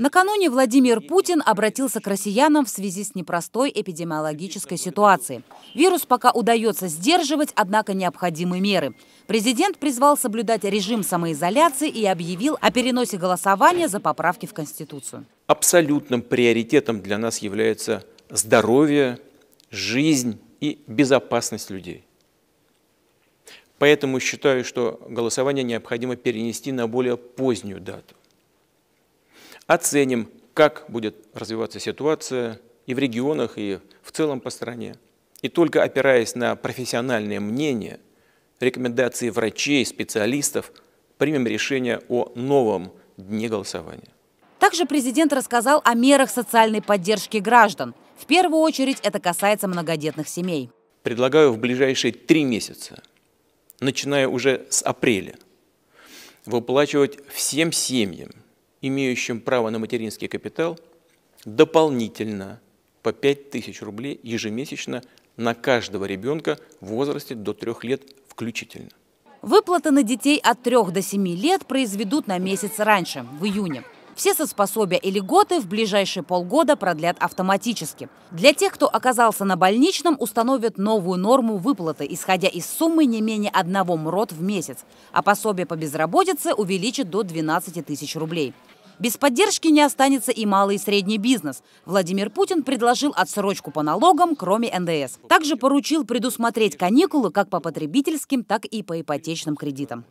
Накануне Владимир Путин обратился к россиянам в связи с непростой эпидемиологической ситуацией. Вирус пока удается сдерживать, однако необходимы меры. Президент призвал соблюдать режим самоизоляции и объявил о переносе голосования за поправки в Конституцию. Абсолютным приоритетом для нас является здоровье, жизнь и безопасность людей. Поэтому считаю, что голосование необходимо перенести на более позднюю дату оценим, как будет развиваться ситуация и в регионах, и в целом по стране. И только опираясь на профессиональное мнение, рекомендации врачей, специалистов, примем решение о новом дне голосования. Также президент рассказал о мерах социальной поддержки граждан. В первую очередь это касается многодетных семей. Предлагаю в ближайшие три месяца, начиная уже с апреля, выплачивать всем семьям имеющим право на материнский капитал, дополнительно по 5000 рублей ежемесячно на каждого ребенка в возрасте до 3 лет включительно. Выплаты на детей от 3 до 7 лет произведут на месяц раньше, в июне. Все соцпособия и льготы в ближайшие полгода продлят автоматически. Для тех, кто оказался на больничном, установят новую норму выплаты, исходя из суммы не менее одного МРОД в месяц, а пособие по безработице увеличат до 12 тысяч рублей. Без поддержки не останется и малый и средний бизнес. Владимир Путин предложил отсрочку по налогам, кроме НДС. Также поручил предусмотреть каникулы как по потребительским, так и по ипотечным кредитам.